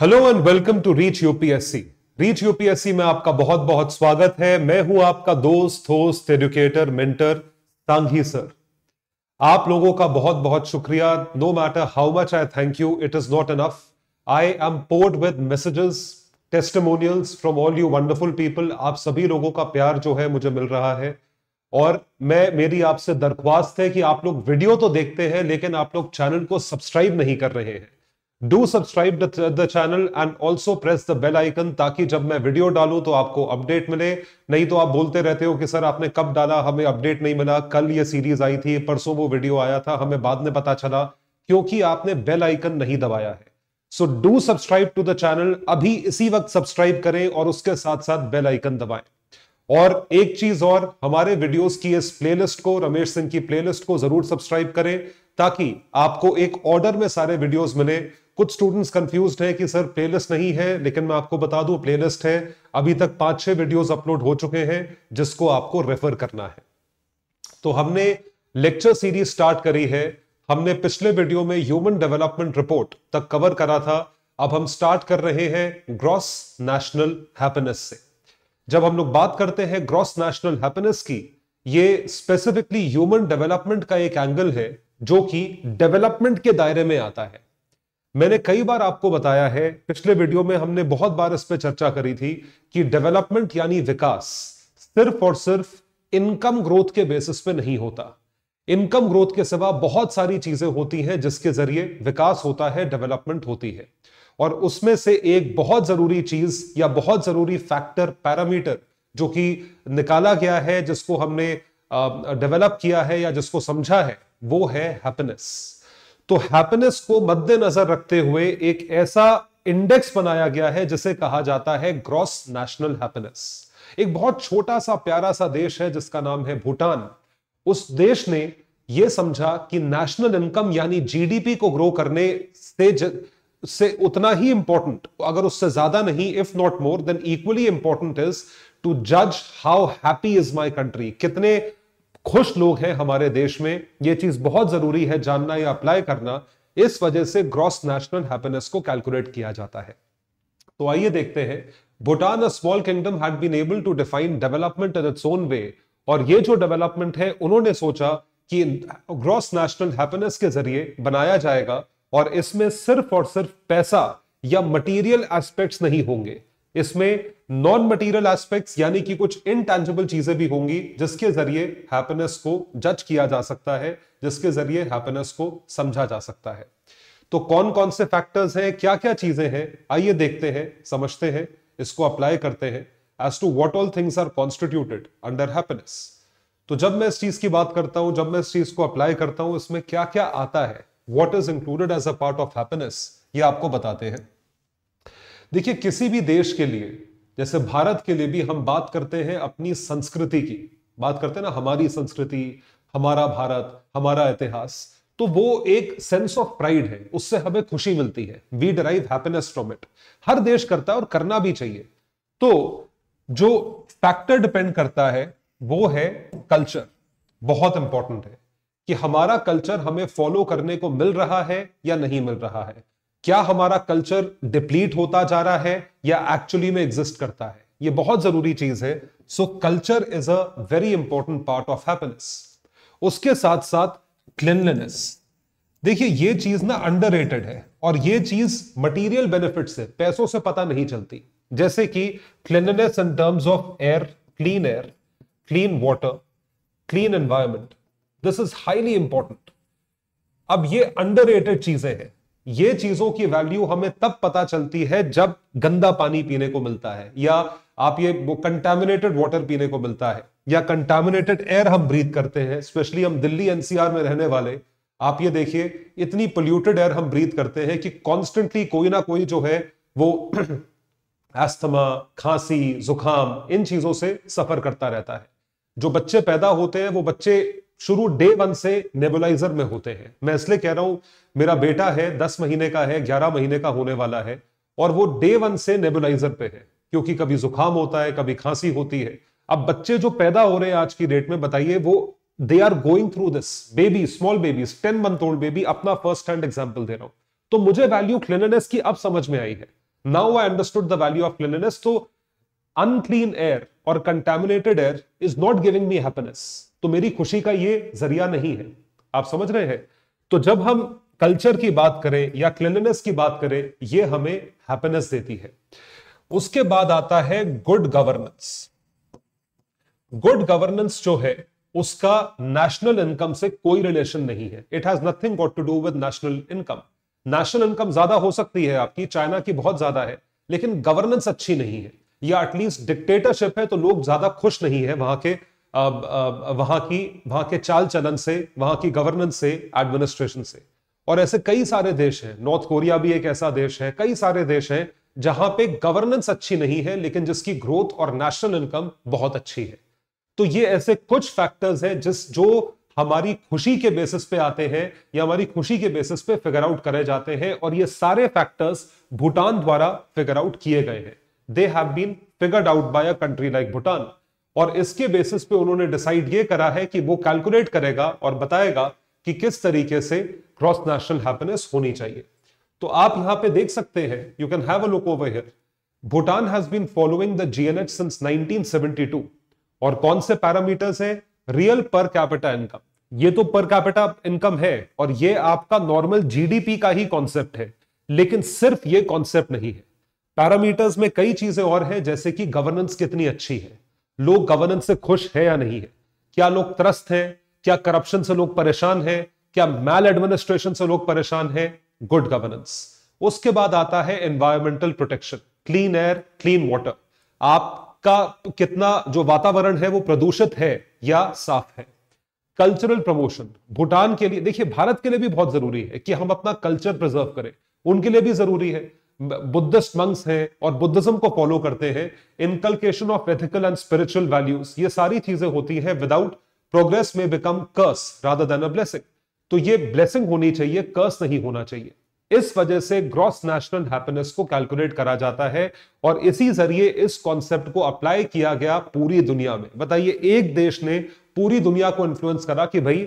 Hello and welcome to reach UPSC reach UPSC में आपका बहुत बहुत स्वागत है मैं हूं आपका दोस्त host educator mentor Tangi sir आप लोगों का बहुत बहुत शुक्रिया no matter how much I thank you it is not enough I am poured with messages testimonials from all you wonderful people आप सभी लोगों का प्यार जो है मुझे मिल रहा है और मैं मेरी आपसे दरख्वास्त है कि आप लोग वीडियो तो देखते हैं लेकिन आप लोग चैनल को सब्सक्राइब नहीं कर रहे हैं do subscribe the channel and also press the bell icon ताकि जब मैं वीडियो डालू तो आपको अपडेट मिले नहीं तो आप बोलते रहते हो कि सर आपने कब डाला हमें अपडेट नहीं मिला कल ये सीरीज आई थी परसों वो वीडियो आया था हमें बाद में पता चला क्योंकि आपने बेल आइकन नहीं दबाया है so do subscribe to the channel अभी इसी वक्त सब्सक्राइब करें और उसके साथ साथ बेल आइकन दबाएं और एक चीज और हमारे वीडियोस की इस प्लेलिस्ट को रमेश सिंह की प्लेलिस्ट को जरूर सब्सक्राइब करें ताकि आपको एक ऑर्डर में सारे वीडियोस मिले कुछ स्टूडेंट्स कंफ्यूज हैं कि सर प्लेलिस्ट नहीं है लेकिन मैं आपको बता दूं प्लेलिस्ट है अभी तक पांच छह वीडियोस अपलोड हो चुके हैं जिसको आपको रेफर करना है तो हमने लेक्चर सीरीज स्टार्ट करी है हमने पिछले वीडियो में ह्यूमन डेवलपमेंट रिपोर्ट तक कवर करा था अब हम स्टार्ट कर रहे हैं ग्रॉस नेशनल हैप्पीनेस से जब हम लोग बात करते हैं ग्रॉस नेशनल हैप्पीनेस की ये स्पेसिफिकली ह्यूमन डेवलपमेंट का एक एंगल है जो कि डेवलपमेंट के दायरे में आता है मैंने कई बार आपको बताया है पिछले वीडियो में हमने बहुत बार इस पर चर्चा करी थी कि डेवलपमेंट यानी विकास सिर्फ और सिर्फ इनकम ग्रोथ के बेसिस पे नहीं होता इनकम ग्रोथ के सिवा बहुत सारी चीजें होती हैं जिसके जरिए विकास होता है डेवलपमेंट होती है और उसमें से एक बहुत जरूरी चीज या बहुत जरूरी फैक्टर पैरामीटर जो कि निकाला गया है जिसको हमने डेवलप किया है या जिसको समझा है वो है हैप्पीनेस तो हैप्पीनेस को मद्देनजर रखते हुए एक ऐसा इंडेक्स बनाया गया है जिसे कहा जाता है ग्रॉस नेशनल हैप्पीनेस एक बहुत छोटा सा प्यारा सा देश है जिसका नाम है भूटान उस देश ने यह समझा कि नेशनल इनकम यानी जीडीपी को ग्रो करने से ज, से उतना ही इंपॉर्टेंट अगर उससे ज्यादा नहीं if not more than equally important is to जज how happy is my country कितने खुश लोग हैं हमारे देश में ये चीज बहुत जरूरी है जानना या अप्लाई करना इस वजह से ग्रॉस नेशनल हैप्पीनेस को कैलकुलेट किया जाता है तो आइए देखते हैं Bhutan a small kingdom had been able to define development in its own way और ये जो डेवलपमेंट है उन्होंने सोचा कि ग्रॉस नेशनल हैप्पीनेस के जरिए बनाया जाएगा और इसमें सिर्फ और सिर्फ पैसा या मटेरियल एस्पेक्ट्स नहीं होंगे इसमें नॉन मटेरियल एस्पेक्ट्स यानी कि कुछ इनटेंजिबल चीजें भी होंगी जिसके जरिए हैप्पीनेस को जज किया जा सकता है जिसके जरिए हैप्पीनेस को समझा जा सकता है तो कौन कौन से फैक्टर्स हैं क्या क्या चीजें हैं आइए देखते हैं समझते हैं इसको अप्लाई करते हैं as to what all things are constituted under happiness तो जब मैं इस चीज की बात करता हूं जब मैं इस चीज को अप्लाई करता हूं इसमें क्या क्या आता है what is included as a part of happiness ये आपको बताते हैं देखिए किसी भी देश के लिए जैसे भारत के लिए भी हम बात करते हैं अपनी संस्कृति की बात करते हैं ना हमारी संस्कृति हमारा भारत हमारा इतिहास तो वो एक सेंस ऑफ प्राइड है उससे हमें खुशी मिलती है we derive happiness from it हर देश करता है और करना भी चाहिए तो जो फैक्टर डिपेंड करता है वो है कल्चर बहुत इंपॉर्टेंट है कि हमारा कल्चर हमें फॉलो करने को मिल रहा है या नहीं मिल रहा है क्या हमारा कल्चर डिप्लीट होता जा रहा है या एक्चुअली में एग्जिस्ट करता है ये बहुत जरूरी चीज है so culture is a very important part of happiness उसके साथ साथ क्लिनलीनेस देखिए ये चीज ना अंडर है और ये चीज मटीरियल बेनिफिट से पैसों से पता नहीं चलती जैसे कि cleanliness in terms of air clean air clean water clean environment this is highly important अब ये अंडर चीजें हैं ये चीजों की वैल्यू हमें तब पता चलती है जब गंदा पानी पीने को मिलता है या आप ये वो कंटेमिनेटेड वाटर पीने को मिलता है या कंटेमिनेटेड एयर हम ब्रीथ करते हैं स्पेशली हम दिल्ली एनसीआर में रहने वाले आप ये देखिए इतनी पोल्यूटेड एयर हम ब्रीथ करते हैं कि कॉन्स्टेंटली कोई ना कोई जो है वो एस्थमा खांसी जुकाम इन चीजों से सफर करता रहता है जो बच्चे पैदा होते हैं वो बच्चे शुरू डे वन से नेबुलाइजर में होते हैं मैं इसलिए कह रहा हूं मेरा बेटा है दस महीने का है ग्यारह महीने का होने वाला है और वो डे वन से नेबुलाइजर पे है क्योंकि कभी जुकाम होता है कभी खांसी होती है अब बच्चे जो पैदा हो रहे हैं आज की डेट में बताइए वो they are going through this baby small babies ten month old baby अपना फर्स्ट हैंड एग्जाम्पल दे रहा हूं तो मुझे वैल्यू क्लिननेस की अब समझ में आई है now I understood the value of cleanness तो अनक्लीन एयर और contaminated air is not giving me happiness तो मेरी खुशी का ये जरिया नहीं है आप समझ रहे हैं तो जब हम कल्चर की बात करें या क्लिननेस की बात करें ये हमें हैप्पीनेस देती है उसके बाद आता है गुड गवर्नेंस गुड गवर्नेंस जो है उसका नेशनल इनकम से कोई रिलेशन नहीं है it has nothing got to do with national income national income ज्यादा हो सकती है आपकी चाइना की बहुत ज्यादा है लेकिन गवर्नेंस अच्छी नहीं है या एटलीस्ट डिक्टेटरशिप है तो लोग ज्यादा खुश नहीं है वहां के वहां की वहां के चाल चलन से वहां की गवर्नेंस से एडमिनिस्ट्रेशन से और ऐसे कई सारे देश हैं नॉर्थ कोरिया भी एक ऐसा देश है कई सारे देश हैं जहां पे गवर्नेंस अच्छी नहीं है लेकिन जिसकी ग्रोथ और नेशनल इनकम बहुत अच्छी है तो ये ऐसे कुछ फैक्टर्स हैं जिस जो हमारी खुशी के बेसिस पे आते हैं या हमारी खुशी के बेसिस पे फिगर आउट करे जाते हैं और ये सारे फैक्टर्स भूटान द्वारा फिगर आउट किए गए हैं they have been figured out by a country like Bhutan और इसके बेसिस पे उन्होंने डिसाइड ये करा है कि वो कैलकुलेट करेगा और बताएगा कि किस तरीके से क्रॉस नेशनल हैप्पीनेस होनी चाहिए तो आप यहां पे देख सकते हैं you can have a look over here Bhutan has been following the GNH since 1972 और कौन से पैरामीटर्स हैं रियल पर कैपिटा इनकम ये तो पर कैपिटा इनकम है और ये आपका नॉर्मल जीडीपी का ही कॉन्सेप्ट है लेकिन सिर्फ ये कॉन्सेप्ट नहीं है पैरामीटर्स में कई चीजें और हैं जैसे कि गवर्नेंस कितनी अच्छी है लोग गवर्नेंस से खुश है या नहीं है क्या लोग त्रस्त हैं क्या करप्शन से लोग परेशान हैं क्या मैल एडमिनिस्ट्रेशन से लोग परेशान हैं गुड गवर्नेंस उसके बाद आता है environmental protection clean air clean water आपका कितना जो वातावरण है वो प्रदूषित है या साफ है कल्चरल प्रमोशन भूटान के लिए देखिए भारत के लिए भी बहुत जरूरी है कि हम अपना कल्चर प्रिजर्व करें उनके लिए भी जरूरी है बुद्धिस्ट मंग्स हैं और बुद्धिज्म को फॉलो करते हैं inculcation of ethical and spiritual values ये सारी चीजें होती हैं विदाउट प्रोग्रेस में become curse rather than a blessing तो ये ब्लेसिंग होनी चाहिए कर्स नहीं होना चाहिए इस वजह से ग्रॉस नेशनल हैप्पीनेस को कैलकुलेट करा जाता है और इसी जरिए इस कॉन्सेप्ट को अप्लाई किया गया पूरी दुनिया में बताइए एक देश ने पूरी दुनिया को इन्फ्लुएंस करा कि भाई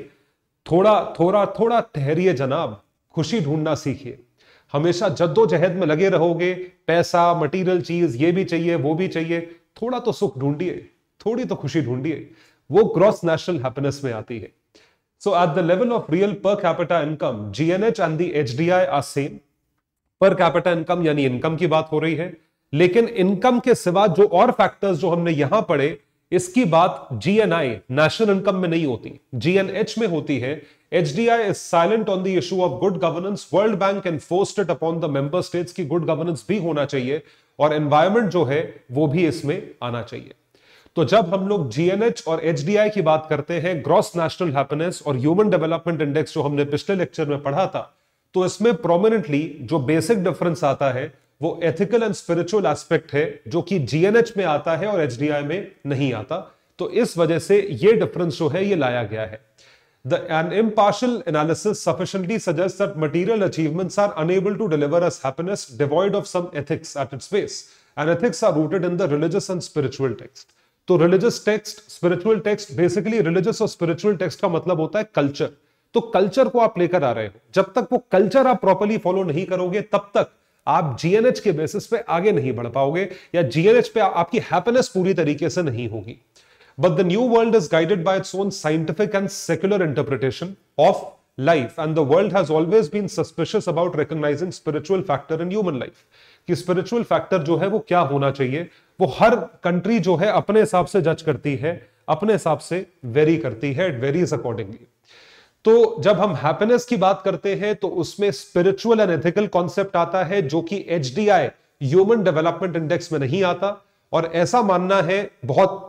थोड़ा थोड़ा थोड़ा ठहरिए जनाब खुशी ढूंढना सीखिए हमेशा जद्दोजहद में लगे रहोगे पैसा मटेरियल चीज ये भी चाहिए वो भी चाहिए थोड़ा तो सुख ढूंढिए थोड़ी तो खुशी ढूंढिए वो क्रॉस नेशनल हैप्पीनेस में आती है so at the level of real per capita income GNH and the I R same per capita income यानी इनकम की बात हो रही है लेकिन इनकम के सिवा जो और फैक्टर्स जो हमने यहां पढ़े इसकी बात जीएनआई नेशनल इनकम में नहीं होती जीएनएच में होती है HDI is silent on the issue of good governance. World Bank enforced it upon the member states की good governance भी होना चाहिए और environment जो है वो भी इसमें आना चाहिए तो जब हम लोग जीएनएच और आई की बात करते हैं ग्रॉस नेशनल हैप्पीनेस और ह्यूमन डेवलपमेंट इंडेक्स जो हमने पिछले लेक्चर में पढ़ा था तो इसमें प्रोमिनेंटली जो बेसिक डिफरेंस आता है वो एथिकल एंड स्पिरिचुअल एस्पेक्ट है जो कि जीएनएच में आता है और आई में नहीं आता तो इस वजह से ये डिफरेंस जो है ये लाया गया है The, an impartial analysis sufficiently suggests that material achievements are unable to deliver us happiness devoid of some ethics at its base, and ethics are rooted in the religious and spiritual text. to religious text spiritual text basically religious or spiritual text ka matlab hota hai culture to culture ko aap lekar aa rahe ho jab tak wo culture aap properly follow nahi karoge tab tak आप GNH के basis पे आगे नहीं बढ़ पाओगे या GNH पे आपकी हैप्पीनेस पूरी तरीके से नहीं होगी But the new world is guided by its own scientific and secular interpretation of life, and the world has always been suspicious about recognizing spiritual factor in human life. कि spiritual factor जो है वो क्या होना चाहिए वो हर country जो है अपने हिसाब से जज करती है अपने हिसाब से वेरी करती है इट वेरीज अकॉर्डिंगली तो जब हम हैप्पीनेस की बात करते हैं तो उसमें स्पिरिचुअल एंड एथिकल कॉन्सेप्ट आता है जो कि एच ह्यूमन डेवलपमेंट इंडेक्स में नहीं आता और ऐसा मानना है बहुत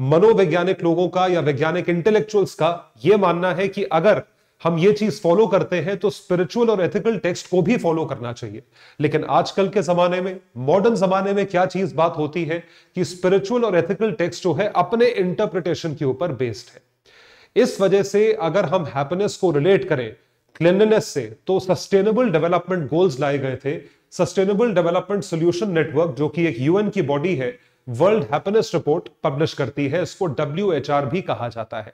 मनोवैज्ञानिक लोगों का या वैज्ञानिक इंटेलेक्चुअल्स का यह मानना है कि अगर हम ये चीज फॉलो करते हैं तो स्पिरिचुअल और एथिकल टेक्स्ट को भी फॉलो करना चाहिए लेकिन आजकल के जमाने में मॉडर्न जमाने में क्या चीज बात होती है कि स्पिरिचुअल और एथिकल टेक्स्ट जो है अपने इंटरप्रिटेशन के ऊपर बेस्ड है इस वजह से अगर हम हैप्पीनेस को रिलेट करें क्लिनलीनेस से तो सस्टेनेबल डेवलपमेंट गोल्स लाए गए थे सस्टेनेबल डेवलपमेंट सोल्यूशन नेटवर्क जो कि एक यूएन की बॉडी है वर्ल्ड हैप्पीनेस रिपोर्ट पब्लिश करती है इसको डब्ल्यू भी कहा जाता है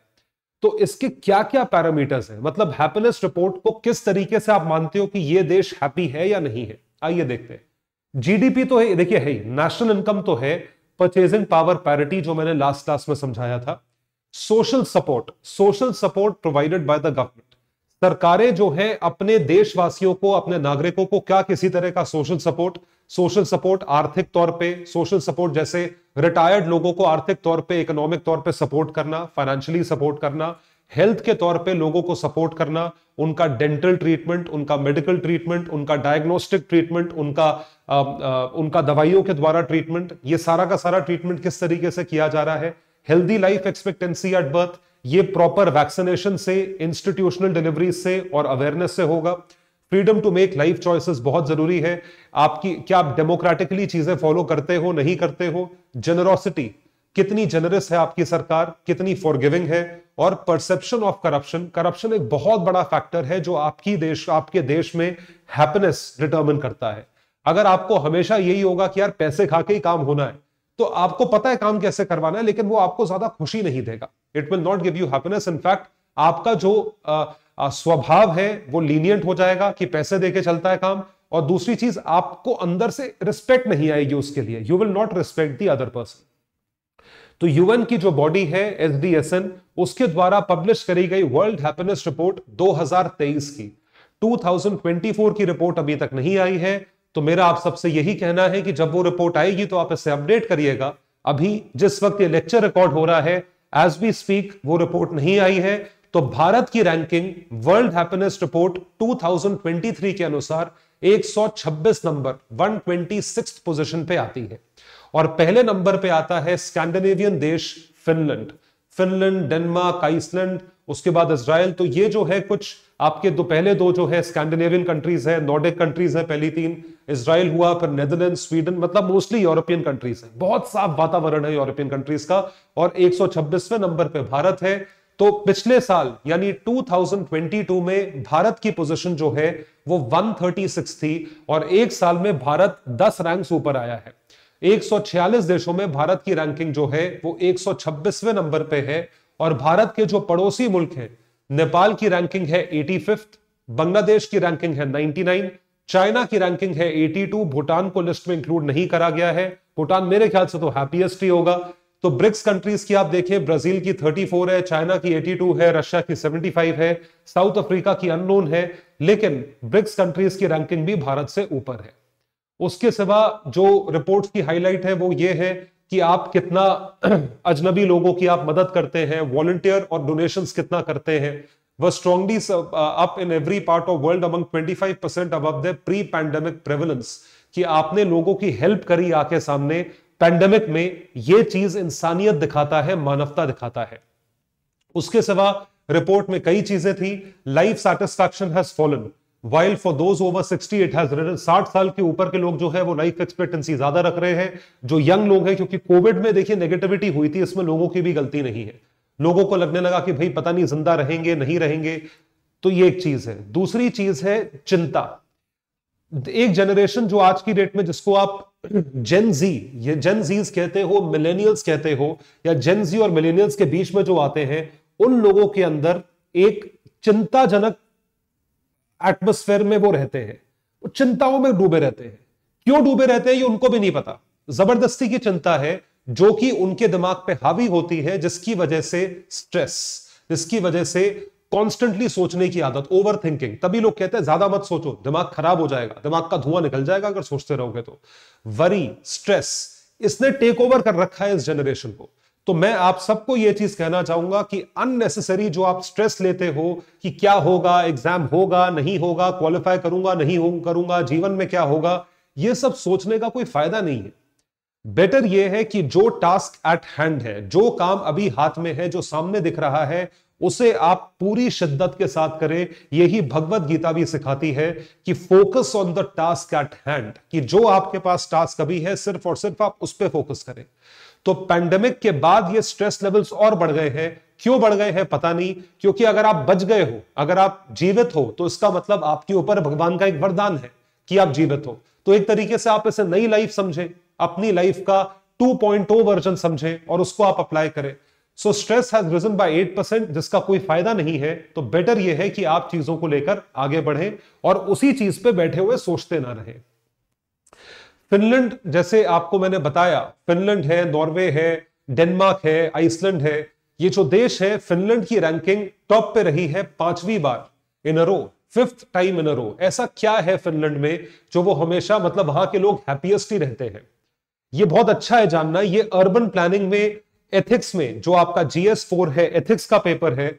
तो इसके क्या क्या पैरामीटर्स हैं मतलब हैप्पीनेस रिपोर्ट को किस तरीके से आप मानते हो कि ये देश हैप्पी है या नहीं है आइए देखते हैं जीडीपी तो है देखिए है नेशनल इनकम तो है परचेजिंग पावर पैरिटी जो मैंने लास्ट क्लास में समझाया था social support social support provided by the government सरकारें जो है अपने देशवासियों को अपने नागरिकों को क्या किसी तरह का सोशल सपोर्ट सोशल सपोर्ट आर्थिक तौर पे सोशल सपोर्ट जैसे रिटायर्ड लोगों को आर्थिक तौर पे इकोनॉमिक तौर पे सपोर्ट करना फाइनेंशियली सपोर्ट करना हेल्थ के तौर पे लोगों को सपोर्ट करना उनका डेंटल ट्रीटमेंट उनका मेडिकल ट्रीटमेंट उनका डायग्नोस्टिक ट्रीटमेंट उनका आ, आ, उनका दवाइयों के द्वारा ट्रीटमेंट ये सारा का सारा ट्रीटमेंट किस तरीके से किया जा रहा है healthy life expectancy at birth ये प्रॉपर वैक्सीनेशन से इंस्टीट्यूशनल डिलीवरी से और अवेयरनेस से होगा freedom to make life choices बहुत जरूरी है आपकी क्या आप डेमोक्रेटिकली चीजें फॉलो करते हो नहीं करते हो जेनरोसिटी कितनी जेनरस है आपकी सरकार कितनी फॉरगिविंग है और परसेप्शन ऑफ करप्शन करप्शन एक बहुत बड़ा फैक्टर है जो आपकी देश आपके देश में हैप्पीनेस डिटर्मिन करता है अगर आपको हमेशा यही होगा कि यार पैसे खा के ही काम होना है तो आपको पता है काम कैसे करवाना है लेकिन वो आपको ज्यादा खुशी नहीं देगा it will not give you happiness in fact आपका जो स्वभाव है वो लीनियंट हो जाएगा कि पैसे देके चलता है काम और दूसरी चीज आपको अंदर से रिस्पेक्ट नहीं आएगी उसके लिए you will not respect the other person तो यूएन की जो बॉडी है एसडीएसएन उसके द्वारा पब्लिश करी गई वर्ल्ड हैप्पीनेस रिपोर्ट 2023 की 2024 की रिपोर्ट अभी तक नहीं आई है तो मेरा आप सबसे यही कहना है कि जब वो रिपोर्ट आएगी तो आप इसे अपडेट करिएगा अभी जिस वक्त ये लेक्चर रिकॉर्ड हो रहा है एज वी स्पीक वो रिपोर्ट नहीं आई है तो भारत की रैंकिंग वर्ल्ड हैप्पीनेस रिपोर्ट 2023 के अनुसार 126 नंबर 126 पोजीशन पे आती है और पहले नंबर पे आता है स्कैंडिनेवियन देश फिनलैंड फिनलैंड डेनमार्क आइसलैंड उसके बाद इसराइल तो ये जो है कुछ आपके दो पहले दो जो है स्कैंडिनेवियन कंट्रीज है नॉर्डिक कंट्रीज है पहली तीन इसराइल हुआ फिर नेदरलैंड स्वीडन मतलब मोस्टली यूरोपियन कंट्रीज है बहुत साफ वातावरण है यूरोपियन कंट्रीज का और एक नंबर पर भारत है तो पिछले साल यानी 2022 में भारत की पोजीशन जो है वो 136 थी और एक साल में भारत 10 रैंक्स ऊपर आया है 146 देशों में भारत की रैंकिंग जो है वो 126वें नंबर पे है और भारत के जो पड़ोसी मुल्क हैं नेपाल की रैंकिंग है एटी फिफ्थ बांग्लादेश की रैंकिंग है 99 चाइना की रैंकिंग है 82 भूटान को लिस्ट में इंक्लूड नहीं करा गया है भूटान मेरे ख्याल से तो हैप्पीएस्ट ही होगा तो ब्रिक्स कंट्रीज की आप देखें ब्राजील की 34 है चाइना की 82 है रशिया की 75 है साउथ अफ्रीका की अननोन है लेकिन ब्रिक्स कंट्रीज की रैंकिंग भी भारत से ऊपर है उसके सिवा जो रिपोर्ट की हाईलाइट है वो ये है कि आप कितना अजनबी लोगों की आप मदद करते हैं वॉलंटियर और डोनेशन कितना करते हैं strongly up in every part of world among twenty five percent अब प्री पैंडमिक प्रेवलेंस कि आपने लोगों की हेल्प करी आके सामने पैंडेमिक में यह चीज इंसानियत दिखाता है मानवता दिखाता है उसके सिवा रिपोर्ट में कई चीजें थी life satisfaction has fallen while for those over sixty eight has return साठ साल के ऊपर के लोग जो है वो लाइफ एक्सपेक्टेंसी ज्यादा रख रहे हैं जो यंग लोग हैं क्योंकि कोविड में देखिए नेगेटिविटी हुई थी इसमें लोगों की भी गलती नहीं है लोगों को लगने लगा कि भाई पता नहीं जिंदा रहेंगे नहीं रहेंगे तो ये एक चीज है दूसरी चीज है चिंता एक जनरेशन जो आज की डेट में जिसको आप जेन जी ये जेन जीज कहते हो मिलेनियल्स कहते हो या जेन जी और मिलेनियल्स के बीच में जो आते हैं उन लोगों के अंदर एक चिंताजनक एटमोस्फेयर में वो रहते हैं वो चिंताओं में डूबे रहते हैं क्यों डूबे रहते हैं ये उनको भी नहीं पता जबरदस्ती की चिंता है जो कि उनके दिमाग पे हावी होती है जिसकी वजह से स्ट्रेस जिसकी वजह से कॉन्स्टेंटली सोचने की आदत ओवर थिंकिंग तभी लोग कहते हैं ज्यादा मत सोचो दिमाग खराब हो जाएगा दिमाग का धुआं निकल जाएगा अगर सोचते रहोगे तो वरी स्ट्रेस इसने टेक ओवर कर रखा है इस जनरेशन को तो मैं आप सबको यह चीज कहना चाहूंगा कि अननेसेसरी जो आप स्ट्रेस लेते हो कि क्या होगा एग्जाम होगा नहीं होगा क्वालिफाई करूंगा नहीं करूंगा जीवन में क्या होगा यह सब सोचने का कोई फायदा नहीं है बेटर यह है कि जो टास्क एट हैंड है जो काम अभी हाथ में है जो सामने दिख रहा है उसे आप पूरी शिद्दत के साथ करें यही भगवत गीता भी सिखाती है कि focus on the task at hand कि जो आपके पास टास्क अभी है सिर्फ और सिर्फ आप उस पर फोकस करें तो पैंडेमिक के बाद ये स्ट्रेस लेवल्स और बढ़ गए हैं क्यों बढ़ गए हैं पता नहीं क्योंकि अगर आप बच गए हो अगर आप जीवित हो तो इसका मतलब आपके ऊपर भगवान का एक वरदान है कि आप जीवित हो तो एक तरीके से आप इसे नई लाइफ समझें अपनी लाइफ का 2.0 वर्जन समझें और उसको आप अप्लाई करें so stress has risen by 8 percent जिसका कोई फायदा नहीं है तो बेटर यह है कि आप चीजों को लेकर आगे बढ़ें और उसी चीज पे बैठे हुए सोचते ना रहें फिनलैंड जैसे आपको मैंने बताया फिनलैंड है नॉर्वे है डेनमार्क है आइसलैंड है ये जो देश है फिनलैंड की रैंकिंग टॉप पे रही है पांचवी बार इन अ रो फिफ्थ टाइम इन अ रो ऐसा क्या है फिनलैंड में जो वो हमेशा मतलब वहां के लोग हैप्पीएस्ट ही रहते हैं ये बहुत अच्छा है जानना ये अर्बन प्लानिंग में एथिक्स में जो आपका जीएस फोर है एथिक्स का पेपर है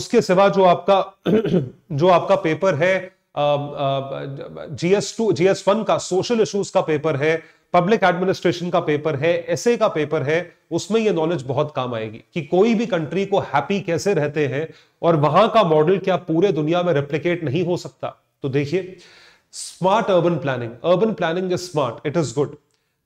उसके सिवा जो आपका जो आपका पेपर है जीएस टू जीएस वन का सोशल इश्यूज का पेपर है पब्लिक एडमिनिस्ट्रेशन का पेपर है एसए का पेपर है उसमें ये नॉलेज बहुत काम आएगी कि कोई भी कंट्री को हैप्पी कैसे रहते हैं और वहां का मॉडल क्या पूरे दुनिया में रेप्लीकेट नहीं हो सकता तो देखिए smart urban planning urban planning is smart it is good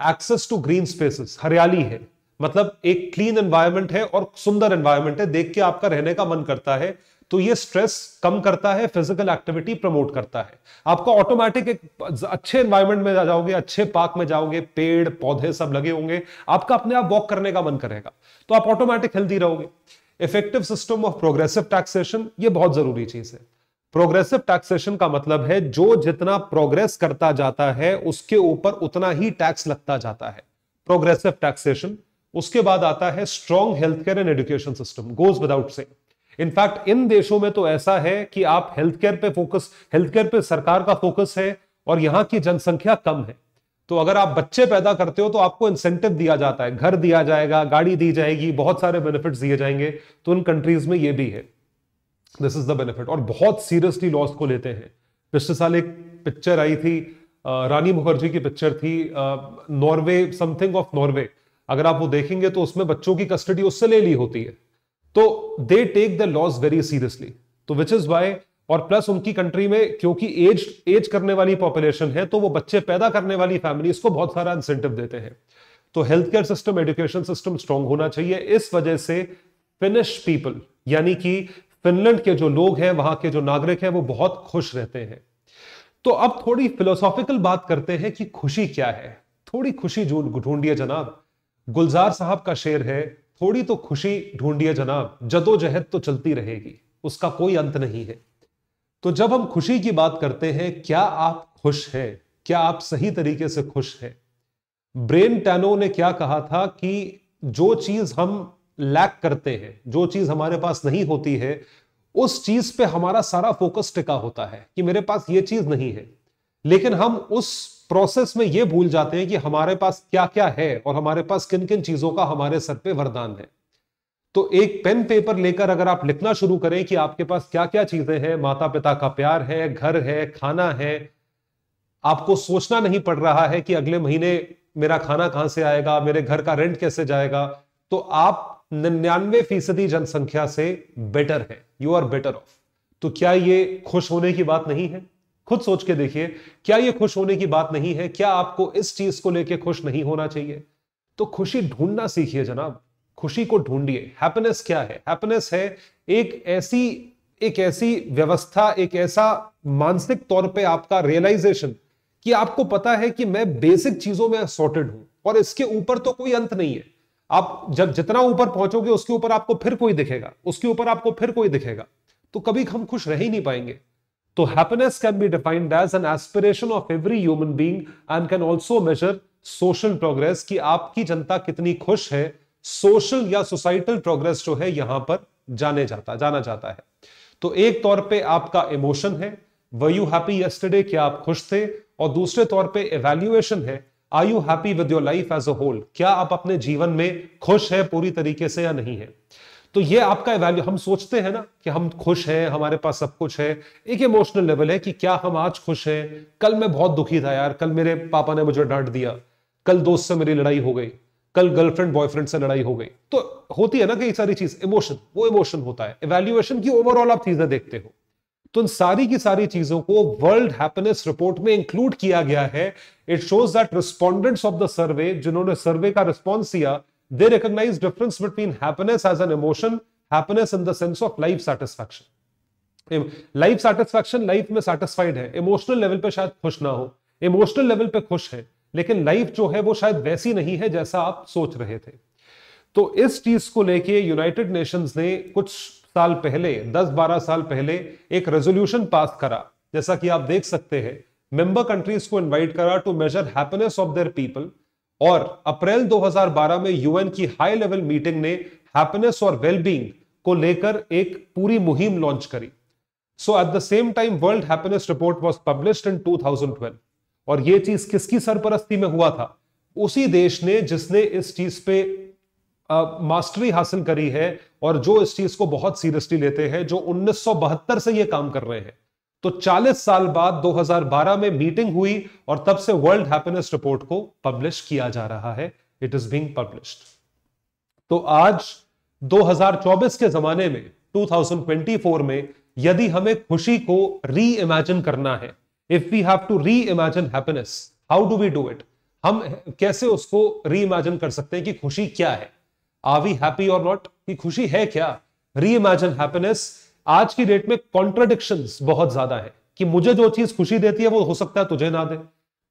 access to green spaces हरियाली है मतलब एक क्लीन एनवायरमेंट है और सुंदर एनवायरमेंट है देख के आपका रहने का मन करता है तो ये स्ट्रेस कम करता है फिजिकल एक्टिविटी प्रमोट करता है आपको ऑटोमेटिक एक अच्छे एनवायरमेंट में जाओगे अच्छे पार्क में जाओगे पेड़ पौधे सब लगे होंगे आपका अपने आप वॉक करने का मन करेगा तो आप ऑटोमेटिक हेल्थी रहोगे effective system of progressive taxation ये बहुत जरूरी चीज है प्रोग्रेसिव टैक्सेशन का मतलब है जो जितना प्रोग्रेस करता जाता है उसके ऊपर उतना ही टैक्स लगता जाता है प्रोग्रेसिव टैक्सेशन उसके बाद आता है strong health care and education system goes without saying in fact इन देशों में तो ऐसा है कि आप हेल्थ केयर पे फोकस हेल्थ केयर पे सरकार का फोकस है और यहां की जनसंख्या कम है तो अगर आप बच्चे पैदा करते हो तो आपको इंसेंटिव दिया जाता है घर दिया जाएगा गाड़ी दी जाएगी बहुत सारे बेनिफिट्स दिए जाएंगे तो उन कंट्रीज में ये भी है दिस इज द बेनिफिट और बहुत सीरियसली लॉस को लेते हैं पिछले साल एक पिक्चर आई थी रानी मुखर्जी की पिक्चर थी नॉर्वे समथिंग ऑफ नॉर्वे अगर आप वो देखेंगे तो उसमें बच्चों की कस्टडी उससे ले ली होती है तो they take the laws very seriously तो विच इज वाई और प्लस उनकी कंट्री में क्योंकि एज एज करने वाली पॉपुलेशन है तो वो बच्चे पैदा करने वाली फैमिली को बहुत सारा इंसेंटिव देते हैं तो health care system education system strong होना चाहिए इस वजह से फिनिश पीपल यानी कि फिनलैंड के जो लोग हैं वहां के जो नागरिक हैं वो बहुत खुश रहते हैं तो अब थोड़ी फिलोसॉफिकल बात करते हैं कि खुशी क्या है थोड़ी खुशी ढूंढिए जनाब गुलजार साहब का शेर है थोड़ी तो खुशी ढूंढिए जनाब जदोजहद तो चलती रहेगी उसका कोई अंत नहीं है तो जब हम खुशी की बात करते हैं क्या आप खुश हैं क्या आप सही तरीके से खुश हैं ब्रेन टैनो ने क्या कहा था कि जो चीज हम लैक करते हैं जो चीज हमारे पास नहीं होती है उस चीज पे हमारा सारा फोकस टिका होता है कि मेरे पास ये चीज नहीं है लेकिन हम उस प्रोसेस में ये भूल जाते हैं कि हमारे पास क्या क्या है और हमारे पास किन किन चीजों का हमारे सर पे वरदान है तो एक पेन पेपर लेकर अगर आप लिखना शुरू करें कि आपके पास क्या क्या चीजें हैं माता पिता का प्यार है घर है खाना है आपको सोचना नहीं पड़ रहा है कि अगले महीने मेरा खाना कहां से आएगा मेरे घर का रेंट कैसे जाएगा तो आप निन्यानवे फीसदी जनसंख्या से बेटर है यू आर बेटर ऑफ तो क्या ये खुश होने की बात नहीं है खुद सोच के देखिए क्या ये खुश होने की बात नहीं है क्या आपको इस चीज को लेके खुश नहीं होना चाहिए तो खुशी ढूंढना सीखिए जनाब खुशी को ढूंढिए हैप्पीनेस क्या है हैप्पीनेस है एक ऐसी एक ऐसी व्यवस्था एक ऐसा मानसिक तौर पे आपका रियलाइजेशन कि आपको पता है कि मैं बेसिक चीजों में सॉर्टेड हूं और इसके ऊपर तो कोई अंत नहीं है आप जब जितना ऊपर पहुंचोगे उसके ऊपर आपको फिर कोई दिखेगा उसके ऊपर आपको फिर कोई दिखेगा तो कभी हम खुश रह ही नहीं पाएंगे तो happiness can be defined as an aspiration of every human being and can also measure social progress कि आपकी जनता कितनी खुश है सोशल या सोसाइटल प्रोग्रेस जो है यहां पर जाने जाता जाना जाता है तो एक तौर पे आपका इमोशन है व यू हैप्पी यस्टरडे क्या आप खुश थे और दूसरे तौर पे इवेल्युएशन है are you happy with your life as a whole क्या आप अपने जीवन में खुश है पूरी तरीके से या नहीं है तो ये आपका वैल्यू हम सोचते हैं ना कि हम खुश हैं हमारे पास सब कुछ है एक इमोशनल लेवल है कि क्या हम आज खुश हैं कल मैं बहुत दुखी था यार कल मेरे पापा ने मुझे डांट दिया कल दोस्त से मेरी लड़ाई हो गई कल गर्लफ्रेंड बॉयफ्रेंड से लड़ाई हो गई तो होती है ना कई सारी चीज इमोशन वो इमोशन होता है इवेल्युएशन की ओवरऑल आप चीजें देखते हो तो इन सारी की सारी चीजों को वर्ल्ड हैप्पीनेस रिपोर्ट में इंक्लूड किया गया है it shows that respondents of the survey जिन्होंने सर्वे का रिस्पॉन्स दिया They recognize difference between happiness as an emotion, happiness in the sense of life satisfaction. Life satisfaction life में satisfied है emotional level पे शायद खुश ना हो इमोशनल लेवल पे खुश है लेकिन लाइफ जो है वो शायद वैसी नहीं है जैसा आप सोच रहे थे तो इस चीज को लेके यूनाइटेड नेशंस ने कुछ साल पहले 10-12 साल पहले एक रेजोल्यूशन पास करा जैसा कि आप देख सकते हैं मेंबर कंट्रीज को इन्वाइट करा to measure happiness of their people और अप्रैल 2012 में यूएन की हाई लेवल मीटिंग ने हैप्पीनेस और वेलबींग को लेकर एक पूरी मुहिम लॉन्च करी so at the same time world happiness report was publish in two और ये चीज किसकी सरपरस्ती में हुआ था उसी देश ने जिसने इस चीज पे मास्टरी हासिल करी है और जो इस चीज को बहुत सीरियसली लेते हैं जो 1972 से ये काम कर रहे हैं तो 40 साल बाद 2012 में मीटिंग हुई और तब से वर्ल्ड हैप्पीनेस रिपोर्ट को पब्लिश किया जा रहा है इट इज बीइंग पब्लिश्ड तो आज 2024 के जमाने में 2024 में यदि हमें खुशी को री इमेजिन करना है if we have to reimagine happiness how do we do it हम कैसे उसको री इमेजिन कर सकते हैं कि खुशी क्या है आर वी हैप्पी और नॉट कि खुशी है क्या री इमेजिन हैप्पीनेस आज की डेट में कॉन्ट्रडिक्शन बहुत ज्यादा है कि मुझे जो चीज खुशी देती है वो हो सकता है तुझे ना दे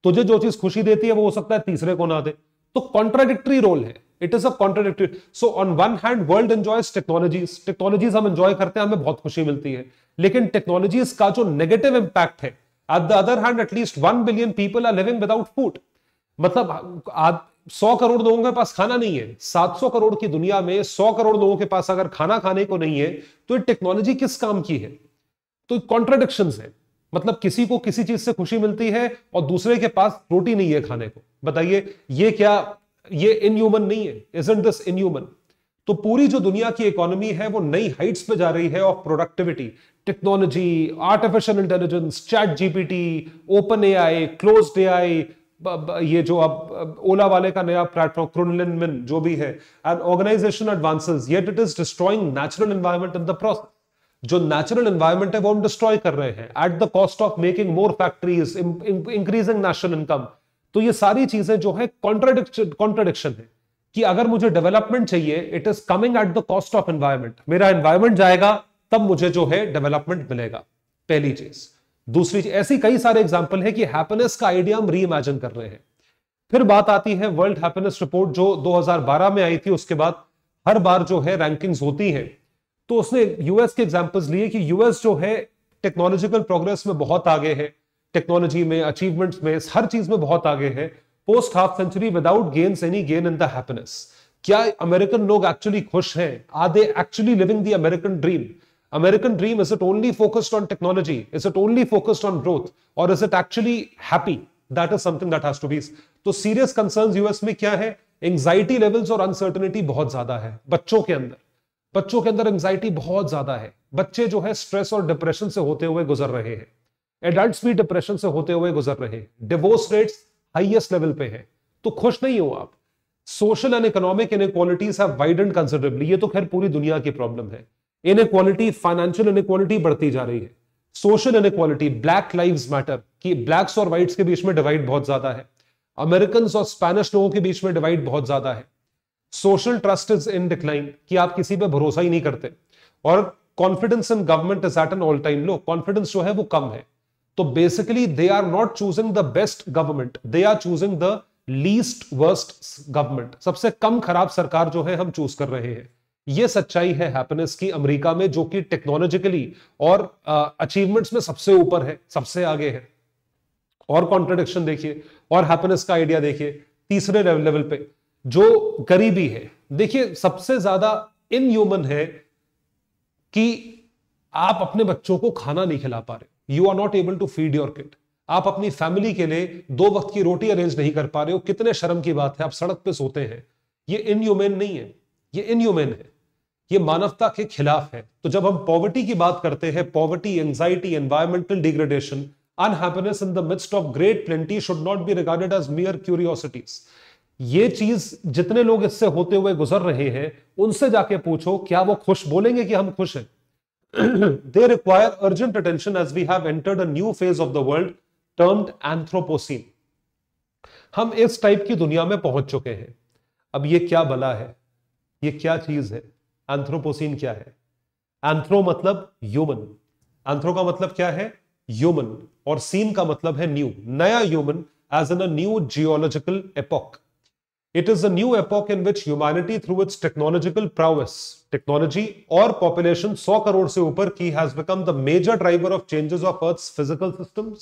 तुझे जो चीज खुशी देती है वो हो सकता है तीसरे को ना दे तो कॉन्ट्राडिक्टरी रोल है it is a contradictory so on one hand world enjoys technologies technologies हम एंजॉय करते हैं हमें बहुत खुशी मिलती है लेकिन टेक्नोलॉजीज का जो नेगेटिव इंपैक्ट है at the other hand at least one billion people are living without food मतलब सौ करोड़ लोगों के पास खाना नहीं है सात सौ करोड़ की दुनिया में सौ करोड़ लोगों के पास अगर खाना खाने को नहीं है तो ये टेक्नोलॉजी किस काम की है तो कॉन्ट्रोडिक्शन है मतलब किसी को किसी चीज से खुशी मिलती है और दूसरे के पास रोटी नहीं है खाने को बताइए ये क्या ये इनह्यूमन नहीं है इज इजेंट दिस इनह्यूमन तो पूरी जो दुनिया की इकोनॉमी है वो नई हाइट्स पे जा रही है of productivity technology artificial intelligence chat GPT open AI closed AI ये जो अब ओला वाले का नया प्लेटफॉर्म क्रोनलिन जो भी है and organization advances yet it is destroying natural environment in the process जो नेचुरल एनवायरनमेंट है वो हम डिस्ट्रॉय कर रहे हैं at the cost of making more factories increasing national income तो ये सारी चीजें जो है कॉन्ट्राडिक्शन कॉन्ट्राडिक्शन है कि अगर मुझे डेवलपमेंट चाहिए it is coming at the cost of environment मेरा एनवायरमेंट जाएगा तब मुझे जो है डेवलपमेंट मिलेगा पहली चीज दूसरी ऐसी कई सारे एग्जाम्पल है कि हैप्पीनेस का आइडिया हम रीइमेजिन कर रहे हैं फिर बात आती है वर्ल्ड हैप्पीनेस रिपोर्ट जो 2012 में आई थी उसके बाद हर बार जो है रैंकिंग्स होती है तो उसने यूएस के एग्जाम्पल्स लिए कि यूएस जो है टेक्नोलॉजिकल प्रोग्रेस में बहुत आगे है टेक्नोलॉजी में अचीवमेंट्स में हर चीज में बहुत आगे है post half century without gains any gain in the happiness क्या अमेरिकन लोग एक्चुअली खुश हैं are they actually living the American dream American dream, is it only focused on technology? Is it only focused on growth? Or is it actually happy? That is something that has to be. तो serious concern US में क्या है anxiety levels और uncertainty बहुत ज्यादा है बच्चों के अंदर बच्चों के अंदर एंग्जाइटी बहुत ज्यादा है बच्चे जो है स्ट्रेस और डिप्रेशन से होते हुए गुजर रहे हैं एडल्ट भी डिप्रेशन से होते हुए गुजर रहे हैं डिवोर्स रेट्स हाईएस्ट लेवल पे है तो खुश नहीं हो आप social and economic inequalities have widened ये तो खैर पूरी दुनिया की प्रॉब्लम है इनक्वालिटी फाइनेंशियल इनक्वालिटी बढ़ती जा रही है social inequality black live matter कि ब्लैक्स और व्हाइट्स के बीच में डिवाइड बहुत ज्यादा है अमेरिकन और स्पेनिश लोगों के बीच में डिवाइड बहुत ज्यादा है social trust is in decline कि आप किसी पर भरोसा ही नहीं करते और confidence in government is at an all time low confidence जो है वो कम है तो basically they are not choosing the best government they are choosing the least worst government सबसे कम खराब सरकार जो है हम चूज कर रहे हैं ये सच्चाई है हैप्पीनेस की अमेरिका में जो कि टेक्नोलॉजिकली और अचीवमेंट्स में सबसे ऊपर है सबसे आगे है और कॉन्ट्रडिक्शन देखिए और हैप्पीनेस का आइडिया देखिए तीसरे लेवल पे जो गरीबी है देखिए सबसे ज्यादा इनह्यूमन है कि आप अपने बच्चों को खाना नहीं खिला पा रहे you are not able to feed your kid आप अपनी फैमिली के लिए दो वक्त की रोटी अरेंज नहीं कर पा रहे हो कितने शर्म की बात है आप सड़क पे सोते हैं ये इनह्यूमेन नहीं है ये इनह्यूमेन है ये मानवता के खिलाफ है तो जब हम पॉवर्टी की बात करते हैं poverty anxiety environmental degradation unhappiness in the midst of great plenty should not be regarded as mere curiosities ये चीज जितने लोग इससे होते हुए गुजर रहे हैं उनसे जाके पूछो क्या वो खुश बोलेंगे कि हम खुश हैं they require urgent attention as we have entered a new phase of the world termed anthropocene हम इस टाइप की दुनिया में पहुंच चुके हैं अब ये क्या बला है ये क्या चीज है एंथ्रोपोसिन क्या है एंथ्रो मतलब ह्यूमन एंथ्रो का मतलब क्या है ह्यूमन और सीन का मतलब है न्यू नया human age an new geological epoch it is new epoch in which humanity through its technological prowess technology और पॉपुलेशन सौ करोड़ से ऊपर की has become the major driver of changes of earth physical system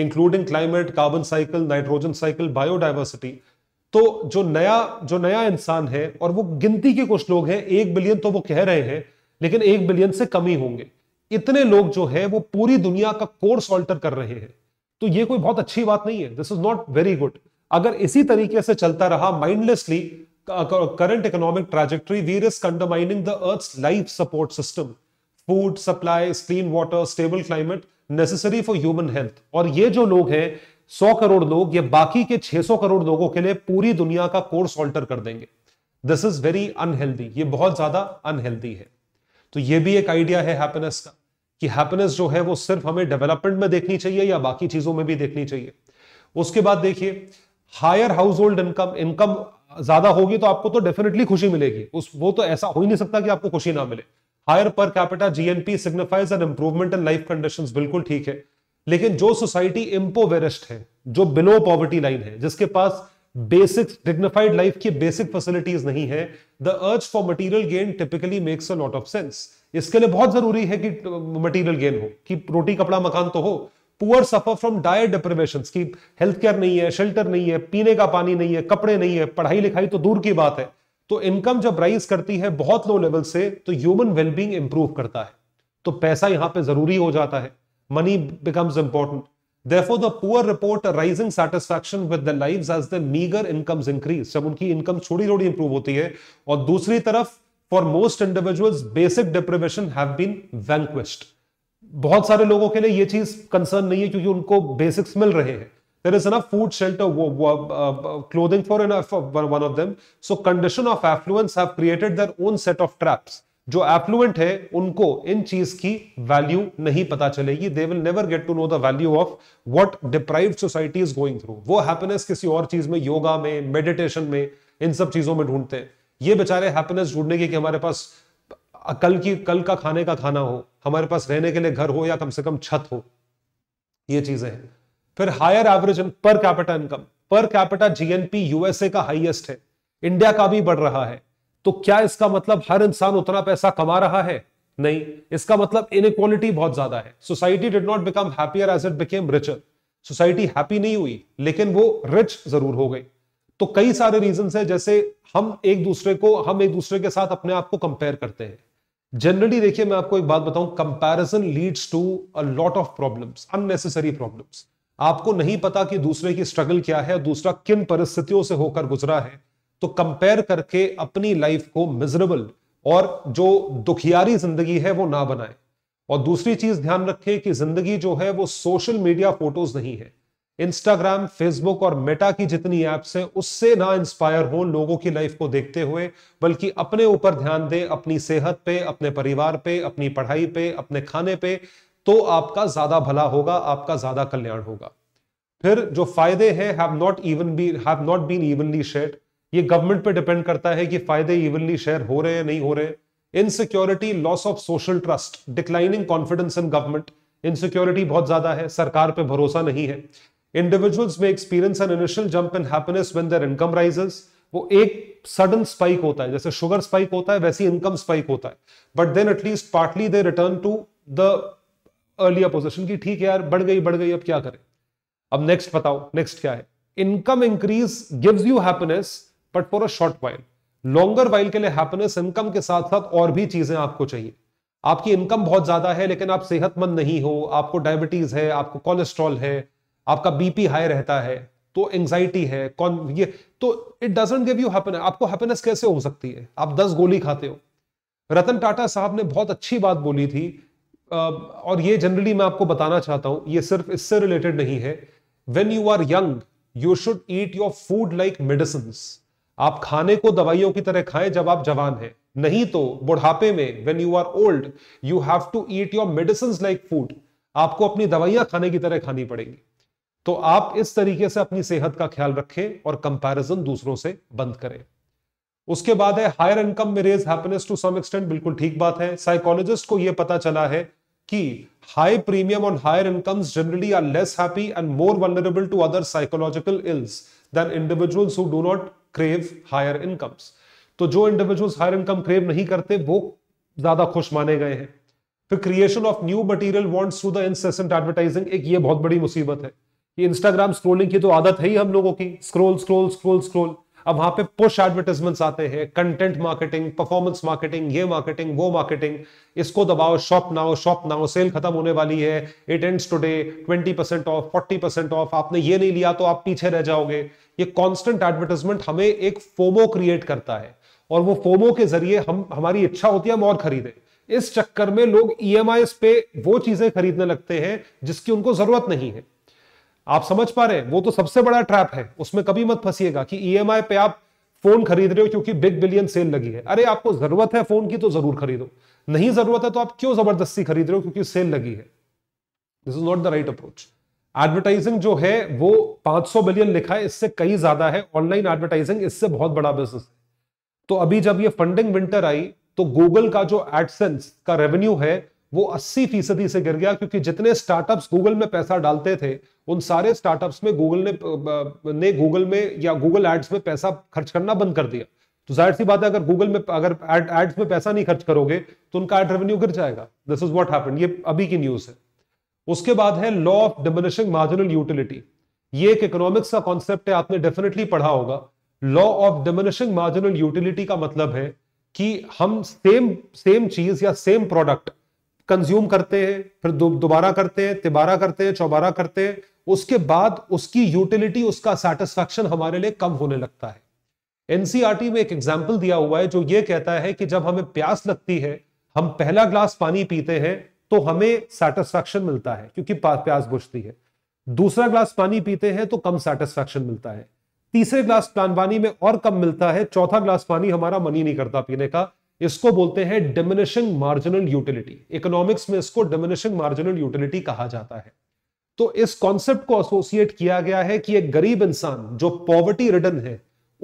including climate carbon cycle nitrogen cycle biodiversity तो जो नया जो नया इंसान है और वो गिनती के कुछ लोग हैं एक बिलियन तो वो कह रहे हैं लेकिन एक बिलियन से कम ही होंगे इतने लोग जो है वो पूरी दुनिया का कोर्स ऑल्टर कर रहे हैं तो ये कोई बहुत अच्छी बात नहीं है this is not very good अगर इसी तरीके से चलता रहा mindlessly current economic trajectory we're is undermining the earth life support system food supply clean water stable climate necessary for human health और ये जो लोग हैं 100 करोड़ लोग या बाकी के 600 करोड़ लोगों के लिए पूरी दुनिया का कोर्स ऑल्टर कर देंगे दिस इज वेरी अनहेल्दी ये बहुत ज्यादा अनहेल्दी है तो ये भी एक आइडिया है हैप्पीनेस का कि हैप्पीनेस जो है वो सिर्फ हमें डेवलपमेंट में देखनी चाहिए या बाकी चीजों में भी देखनी चाहिए उसके बाद देखिए higher household income income ज्यादा होगी तो आपको तो डेफिनेटली खुशी मिलेगी उस वो तो ऐसा हो ही नहीं सकता कि आपको खुशी ना मिले higher per capita GNP signifies an improvement in life condition बिल्कुल ठीक है लेकिन जो सोसाइटी इम्पोवेरिस्ट है जो बिलो पॉवर्टी लाइन है जिसके पास बेसिक डिग्निफाइड लाइफ की बेसिक फैसिलिटीज नहीं है the urge for material gain typically makes a lot of sense इसके लिए बहुत जरूरी है कि मटीरियल गेन हो कि रोटी कपड़ा मकान तो हो poor suffer from dire deprivation की हेल्थ केयर नहीं है शेल्टर नहीं है पीने का पानी नहीं है कपड़े नहीं है पढ़ाई लिखाई तो दूर की बात है तो इनकम जब राइज करती है बहुत लो लेवल से तो ह्यूमन वेलबींग इंप्रूव करता है तो पैसा यहां पे जरूरी हो जाता है money becomes important. Therefore, the poor report a rising satisfaction with their lives as their meager incomes increase. जब unki income chodi थोड़ी improve hoti hai aur dusri taraf for most individuals basic deprivation have been vanquished bahut sare logo ke liye ye cheez concern nahi hai kyunki unko basics mil rahe hain there is enough food shelter uh, clothing for enough for one of them so condition of affluence have created their own set of traps जो affluent है उनको इन चीज की value नहीं पता चलेगी they will never get to know the value of what deprived society is going through वो हैप्पीनेस किसी और चीज में योगा में मेडिटेशन में इन सब चीजों में ढूंढते हैं ये बेचारे हैप्पीनेस ढूंढने की कि हमारे पास कल की कल का खाने का खाना हो हमारे पास रहने के लिए घर हो या कम से कम छत हो ये चीजें हैं फिर higher average per capita income per capita GNP USA का हाइएस्ट है इंडिया का भी बढ़ रहा है तो क्या इसका मतलब हर इंसान उतना पैसा कमा रहा है नहीं इसका मतलब इनक्वालिटी बहुत ज्यादा है society did not become happier as it became richer society happy नहीं हुई लेकिन वो रिच जरूर हो गई तो कई सारे रीजन है जैसे हम एक दूसरे को हम एक दूसरे के साथ अपने आप को कंपेयर करते हैं जनरली देखिए मैं आपको एक बात बताऊं comparison leads to a lot of problems unnecessary problems आपको नहीं पता कि दूसरे की स्ट्रगल क्या है दूसरा किन परिस्थितियों से होकर गुजरा है तो कंपेयर करके अपनी लाइफ को मिजरेबल और जो दुखियारी जिंदगी है वो ना बनाए और दूसरी चीज ध्यान रखें कि जिंदगी जो है वो सोशल मीडिया फोटोज नहीं है इंस्टाग्राम फेसबुक और मेटा की जितनी एप्स हैं उससे ना इंस्पायर हो लोगों की लाइफ को देखते हुए बल्कि अपने ऊपर ध्यान दें अपनी सेहत पे अपने परिवार पे अपनी पढ़ाई पे अपने खाने पे तो आपका ज्यादा भला होगा आपका ज्यादा कल्याण होगा फिर जो फायदे हैं have not even be have not been evenly shared ये गवर्नमेंट पे डिपेंड करता है कि फायदे इवनली शेयर हो रहे हैं नहीं हो रहे insecurity loss of social trust declining confidence in government insecurity बहुत ज्यादा है सरकार पे भरोसा नहीं है इंडिविजुअल्स में experience an initial jump in happiness when their income rises वो एक सडन स्पाइक होता है जैसे शुगर स्पाइक होता है वैसी इनकम स्पाइक होता है but then at least partly they return to the early opposition की ठीक है यार बढ़ गई बढ़ गई अब क्या करें अब नेक्स्ट बताओ नेक्स्ट क्या है income increase gives you happiness but for a short while longer while के लिए हैप्पीनेस इनकम के साथ साथ और भी चीजें आपको चाहिए आपकी इनकम बहुत ज्यादा है लेकिन आप सेहतमंद नहीं हो आपको डायबिटीज है आपको कोलेस्ट्रॉल है आपका बीपी हाई रहता है तो एंग्जाइटी है कौन ये तो it doesn't give you happiness आपको हैप्पीनेस कैसे हो सकती है आप दस गोली खाते हो रतन टाटा साहब ने बहुत अच्छी बात बोली थी और ये जनरली मैं आपको बताना चाहता हूं ये सिर्फ इससे रिलेटेड नहीं है when you are young you should eat your food like medicine आप खाने को दवाइयों की तरह खाएं जब आप जवान हैं नहीं तो बुढ़ापे में when you are old you have to eat your medicine like food आपको अपनी दवाइयां खाने की तरह खानी पड़ेगी तो आप इस तरीके से अपनी सेहत का ख्याल रखें और कंपैरिजन दूसरों से बंद करें उसके बाद है हायर इनकम में raise happiness to some extent बिल्कुल ठीक बात है साइकोलॉजिस्ट को यह पता चला है कि high premium on higher incomes generally are less happy and more vulnerable to other psychological ills than individuals who do not crave higher incomes तो जो इंडिविजुअल्स हायर इनकम क्रेव नहीं करते वो ज्यादा खुश माने गए हैं फिर creation of new material want to the incessant advertising एक ये बहुत बड़ी मुसीबत है कि इंस्टाग्राम स्क्रोलिंग की तो आदत है ही हम लोगों की स्क्रोल स्क्रोल स्क्रोल स्क्रोल अब वहां पे पुश एडवर्टीजमेंट्स आते हैं कंटेंट मार्केटिंग परफॉर्मेंस मार्केटिंग ये मार्केटिंग वो मार्केटिंग इसको दबाओ शॉप नाओ शॉप नाओ सेल खत्म होने वाली है it ends today 20 percent of 40 percent of आपने ये नहीं लिया तो आप पीछे रह जाओगे ये कांस्टेंट एडवर्टीजमेंट हमें एक फोमो क्रिएट करता है और वो फोमो के जरिए हम हमारी इच्छा होती है हम और खरीदें इस चक्कर में लोग ई e पे वो चीजें खरीदने लगते हैं जिसकी उनको जरूरत नहीं है आप समझ पा रहे हैं वो तो सबसे बड़ा ट्रैप है उसमें कभी मत फंसिएगा कि ईएमआई e पे आप फोन खरीद रहे हो क्योंकि बिग बिलियन सेल लगी है अरे आपको जरूरत है फोन की तो जरूर खरीदो नहीं जरूरत है तो आप क्यों जबरदस्ती खरीद रहे हो क्योंकि सेल लगी है this is not the right approach advertising जो है वो 500 बिलियन लिखा है इससे कई ज्यादा है ऑनलाइन एडवर्टाइजिंग इससे बहुत बड़ा बिजनेस है तो अभी जब ये फंडिंग विंटर आई तो गूगल का जो एडसेंस का रेवेन्यू है वो 80 फीसदी से गिर गया क्योंकि जितने स्टार्टअप्स गूगल में पैसा डालते थे उन सारे स्टार्टअप्स में गूगल ने ने गूगल में या गूगल एड्स में पैसा खर्च करना बंद कर दिया तो जाहिर सी बात है अगर गूगल में अगर एड्स में पैसा नहीं खर्च करोगे तो उनका एड रेवेन्यू गिर जाएगा दिस इज वॉट हैपेंड ये अभी की न्यूज है उसके बाद है law of diminishing marginal utility ये एक इकोनॉमिक्स का कॉन्सेप्ट है आपने डेफिनेटली पढ़ा होगा law of diminishing marginal utility का मतलब है कि हम सेम सेम चीज या सेम प्रोडक्ट कंज्यूम करते हैं फिर दोबारा करते हैं तिबारा करते हैं चौबारा करते हैं उसके बाद उसकी यूटिलिटी उसका सेटिस्फैक्शन हमारे लिए कम होने लगता है एनसीआरटी e में एक एग्जाम्पल दिया हुआ है जो ये कहता है कि जब हमें प्यास लगती है हम पहला ग्लास पानी पीते हैं तो हमें सेटिस्फैक्शन मिलता है क्योंकि प्यास बुझती है दूसरा ग्लास पानी पीते हैं तो कम सेटिस्फैक्शन मिलता है तीसरे ग्लास पानी में और कम मिलता है चौथा ग्लास पानी हमारा मनी नहीं करता पीने का इसको बोलते हैं डिमिनिशिंग मार्जिनल यूटिलिटी इकोनॉमिक्स में इसको डिमिनिशिंग मार्जिनल यूटिलिटी कहा जाता है तो इस कॉन्सेप्ट को एसोसिएट किया गया है कि एक गरीब इंसान जो पॉवर्टी रिडन है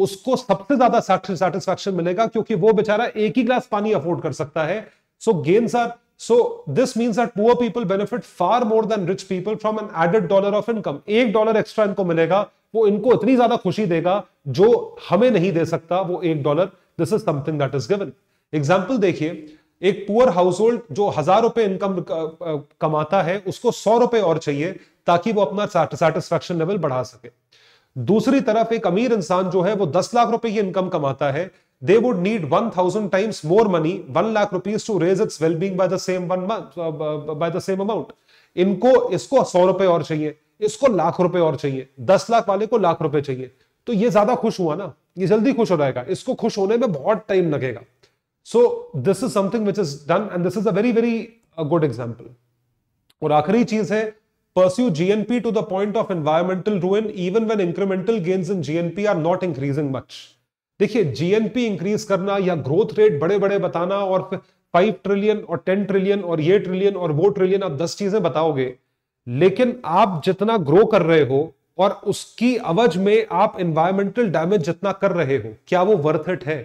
उसको सबसे ज्यादा सेटिस्फैक्शन मिलेगा क्योंकि वो बेचारा एक ही ग्लास पानी अफोर्ड कर सकता है so gains are so this means that poor people benefit far more than rich people from an added dollar of income एक डॉलर एक्स्ट्रा इनको मिलेगा वो इनको इतनी ज्यादा खुशी देगा जो हमें नहीं दे सकता वो एक dollar this is something that is given example देखिए एक पुअर हाउस होल्ड जो हजार रुपए इनकम कमाता है उसको सौ रुपए और चाहिए ताकि वो अपना सेटिस्फेक्शन लेवल बढ़ा सके दूसरी तरफ एक अमीर इंसान जो है वो दस लाख रुपए की इनकम कमाता है they would need one thousand times more money one lakh rupees to raise its wellbeing by the same one month by the same amount इनको इसको सौ रुपए और चाहिए इसको लाख रुपए और चाहिए दस लाख वाले को लाख रुपए चाहिए तो ये ज्यादा खुश हुआ ना ये जल्दी खुश हो जाएगा इसको खुश होने में बहुत टाइम लगेगा so this is something which is done and this is a very very good example और आखिरी चीज है pursue GNP to the point of environmental ruin even when incremental gains in GNP are not increasing much. देखिए GNP increase करना या growth rate बड़े बड़े बताना और फाइव ट्रिलियन और टेन ट्रिलियन और ये ट्रिलियन और वो ट्रिलियन आप दस चीजें बताओगे लेकिन आप जितना ग्रो कर रहे हो और उसकी अवज में आप एनवायरमेंटल डैमेज जितना कर रहे हो क्या वो वर्थ इट है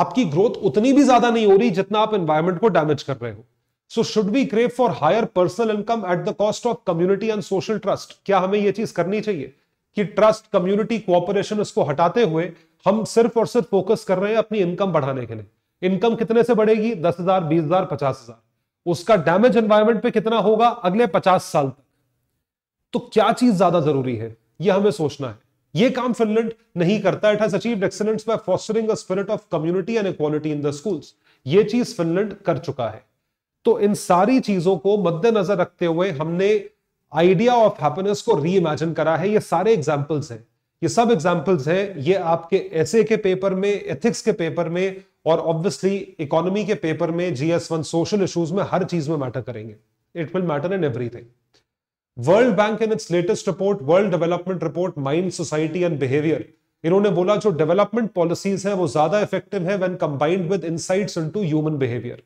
आपकी ग्रोथ उतनी भी ज्यादा नहीं हो रही जितना आप एनवायरमेंट को डैमेज कर रहे हो so should be crave for higher personal income at the cost of community and social trust क्या हमें यह चीज करनी चाहिए कि ट्रस्ट कम्युनिटी कोऑपरेशन उसको हटाते हुए हम सिर्फ और सिर्फ फोकस कर रहे हैं अपनी इनकम बढ़ाने के लिए इनकम कितने से बढ़ेगी दस हजार बीस हजार पचास हजार उसका डैमेज एनवायरमेंट पे कितना होगा अगले पचास साल तक तो क्या चीज ज्यादा जरूरी है यह हमें सोचना है ये काम फिनलैंड नहीं करता it has achieved excellence by fostering a spirit of community and equality in the schools ये चीज फिनलैंड कर चुका है तो इन सारी चीजों को मद्देनजर रखते हुए हमने आइडिया ऑफ हैप्पीनेस को रीइमेजिन करा है ये सारे एग्जाम्पल्स हैं ये सब एग्जाम्पल्स हैं ये आपके एसए के पेपर में एथिक्स के पेपर में और ऑब्वियसली इकोनॉमी के पेपर में जीएस वन सोशल इश्यूज में हर चीज में मैटर करेंगे it will matter in everything World Bank in its latest report World Development Report mind society and behaviour इन्होंने बोला जो डेवलपमेंट पॉलिसीज हैं वो ज्यादा इफेक्टिव मतलब है when combined with insights into human behaviour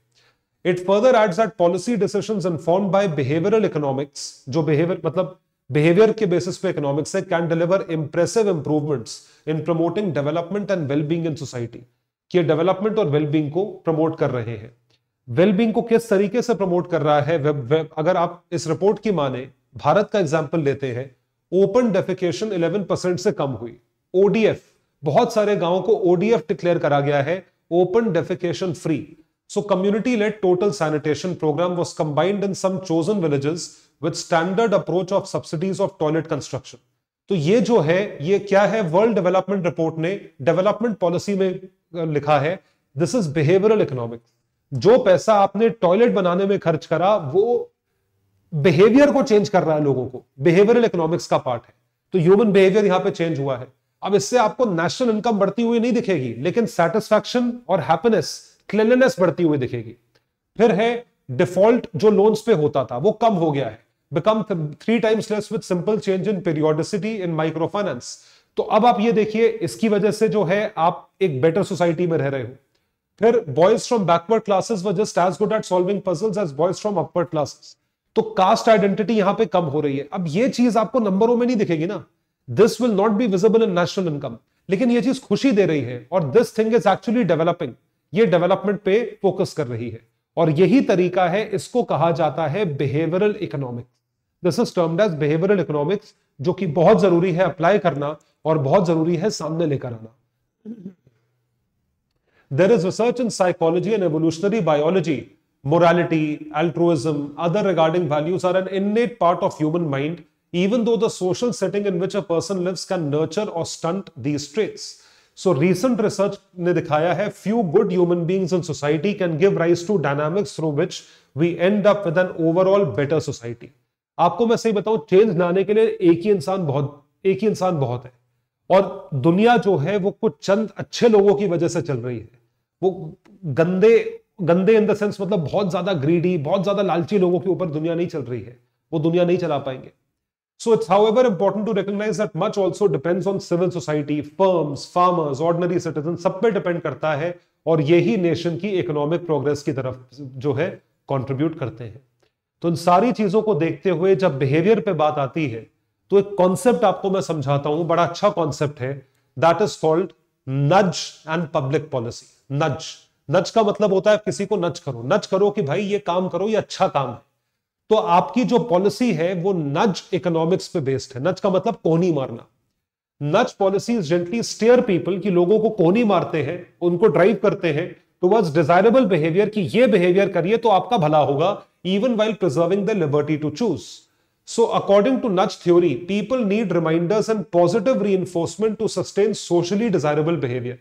it further aids that policy decisions informed by behavioural economics जो behaviour मतलब बिहेवियर के बेसिस पे इकोनॉमिक्स है can deliver impressive improvements in promoting development and wellbeing in society कि development और wellbeing को promote कर रहे हैं वेलबींग को किस तरीके से प्रमोट कर रहा है वे, वे, अगर आप इस रिपोर्ट की माने भारत का एग्जाम्पल लेते हैं ओपन डेफिकेशन 11 परसेंट से कम हुई ओडीएफ बहुत सारे गांवों को ओडीएफ डिक्लेयर करा गया है open defecation free so community led total sanitation programme was combined in some chosen villages with standard approach of subsidies of toilet construction तो ये जो है ये क्या है वर्ल्ड डेवलपमेंट रिपोर्ट ने डेवलपमेंट पॉलिसी में लिखा है दिस इज बिहेवियरल इकोनॉमिक्स जो पैसा आपने टॉयलेट बनाने में खर्च करा वो बिहेवियर को चेंज कर रहा है लोगों को बिहेवियरल इकोनॉमिक्स का पार्ट है तो ह्यूमन बिहेवियर यहां पे चेंज हुआ है अब इससे आपको नेशनल इनकम बढ़ती हुई नहीं दिखेगी लेकिन सेटिस्फैक्शन और हैप्पीनेस क्लिनलीनेस बढ़ती हुई दिखेगी फिर है डिफॉल्ट जो लोन्स पे होता था वो कम हो गया है become three times less with simple change in periodicity in micro finance तो अब आप ये देखिए इसकी वजह से जो है आप एक बेटर सोसाइटी में रह रहे हो फिर boys from backward classes were just as good at solving puzzles as boys from upward classes तो कास्ट आइडेंटिटी यहां पे कम हो रही है अब ये चीज आपको नंबरों में नहीं दिखेगी ना this will not be visible in national income लेकिन ये चीज खुशी दे रही है और this thing is actually developing ये डेवलपमेंट पे फोकस कर रही है और यही तरीका है इसको कहा जाता है behavioural economics this is termed as behavioural economics जो कि बहुत जरूरी है अप्लाई करना और बहुत जरूरी है सामने लेकर आना there is research in psychology and evolutionary biology morality, altruism, other regarding values are an innate part of human mind, even though the social setting in which a person lives can nurture or stunt these traits. So recent research ne dikhaya hai few good human beings in society can give rise to dynamics through which we end up with an overall better society. aapko main sahi batau change lane ke liye ek hi insaan bahut ek hi insaan bahut hai aur duniya jo hai wo kuch chand acche logo ki wajah se chal rahi hai wo gande गंदे in the sense मतलब बहुत ज्यादा greedy बहुत ज्यादा लालची लोगों के ऊपर दुनिया नहीं चल रही है वो दुनिया नहीं चला पाएंगे it's however important to recognise that much also depends on civil society firms, farmers ordinary citizen सब पे डिपेंड करता है और यही नेशन की इकोनॉमिक प्रोग्रेस की तरफ जो है कॉन्ट्रीब्यूट करते हैं तो इन सारी चीजों को देखते हुए जब बिहेवियर पे बात आती है तो एक कॉन्सेप्ट आपको मैं समझाता हूं बड़ा अच्छा कॉन्सेप्ट है that is called nudge and public policy nudge nudge का मतलब होता है किसी को नच करो नच करो कि भाई ये काम करो ये अच्छा काम है तो आपकी जो पॉलिसी है वो नच इकोनॉमिक्स पे बेस्ड है नज का मतलब कोनी मारना नज पॉलिसी जेंटली स्टेयर पीपल की लोगों को कोनी मारते हैं उनको ड्राइव करते हैं टुवर्ड्स डिजायरेबल बिहेवियर की ये बिहेवियर करिए तो आपका भला होगा even while preserving the liberty to choose so according to nudge theory people need reminders and positive re to sustain socially desirable behaviour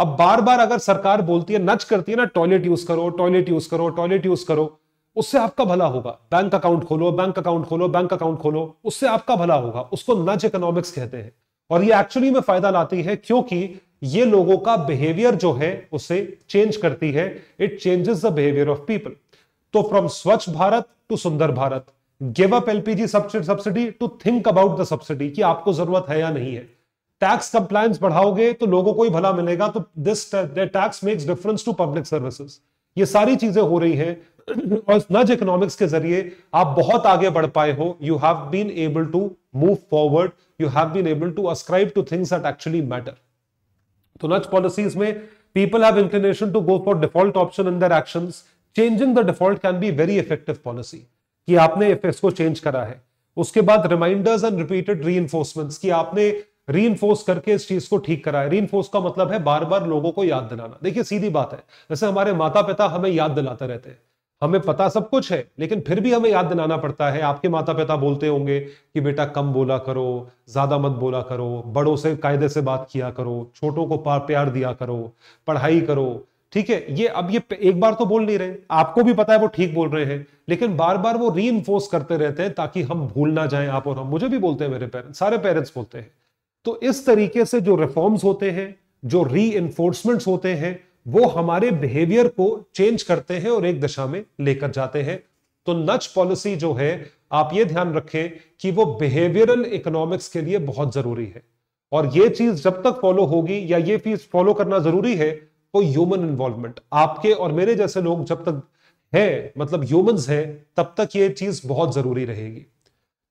अब बार बार अगर सरकार बोलती है नच करती है ना टॉयलेट यूज करो टॉयलेट यूज करो टॉयलेट यूज करो उससे आपका भला होगा बैंक अकाउंट खोलो बैंक अकाउंट खोलो बैंक अकाउंट खोलो उससे आपका भला होगा उसको नच इकोनॉमिक्स कहते हैं और ये एक्चुअली में फायदा लाती है क्योंकि ये लोगों का बिहेवियर जो है उसे चेंज करती है it changes the behaviour of people तो from Swachh Bharat to Sundar Bharat give up LPG subsidy to think about the subsidy कि आपको जरूरत है या नहीं है टैक्स कंप्लायंस बढ़ाओगे तो लोगों को ही भला मिलेगा तो this tax makes difference to public services ये सारी चीजें हो रही हैं और नज इकोनॉमिक्स के जरिए आप बहुत आगे बढ़ पाए हो you have been able to move forward you have been able to ascribe to things that actually matter तो नज पॉलिसीज में people have inclination to go for default option in their action changing the default can be very effective policy कि आपने इसको change करा है उसके बाद reminders and repeated री कि आपने री करके इस चीज को ठीक कराए री का मतलब है बार बार लोगों को याद दिलाना देखिए सीधी बात है जैसे हमारे माता पिता हमें याद दिलाते रहते हैं हमें पता सब कुछ है लेकिन फिर भी हमें याद दिलाना पड़ता है आपके माता पिता बोलते होंगे कि बेटा कम बोला करो ज्यादा मत बोला करो बड़ों से कायदे से बात किया करो छोटों को प्यार दिया करो पढ़ाई करो ठीक है ये अब ये एक बार तो बोल नहीं रहे आपको भी पता है वो ठीक बोल रहे हैं लेकिन बार बार वो री करते रहते हैं ताकि हम भूल ना जाए आप और हम मुझे भी बोलते हैं मेरे पेरेंट्स सारे पेरेंट्स बोलते हैं तो इस तरीके से जो रिफॉर्म्स होते हैं जो री होते हैं वो हमारे बिहेवियर को चेंज करते हैं और एक दिशा में लेकर जाते हैं तो नच पॉलिसी जो है आप ये ध्यान रखें कि वो बिहेवियरल इकोनॉमिक्स के लिए बहुत जरूरी है और ये चीज जब तक फॉलो होगी या ये चीज फॉलो करना जरूरी है वो ह्यूमन इन्वॉल्वमेंट आपके और मेरे जैसे लोग जब तक है मतलब ह्यूमंस है तब तक ये चीज बहुत जरूरी रहेगी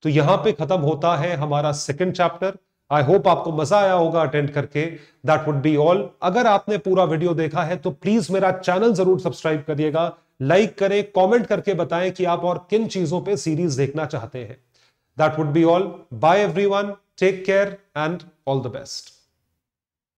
तो यहां पे खत्म होता है हमारा सेकंड चैप्टर आई होप आपको मजा आया होगा अटेंड करके दैट वुड बी ऑल अगर आपने पूरा वीडियो देखा है तो प्लीज मेरा चैनल जरूर सब्सक्राइब करिएगा लाइक करें कमेंट करके बताएं कि आप और किन चीजों पे सीरीज देखना चाहते हैं that would be all bye everyone take care and all the best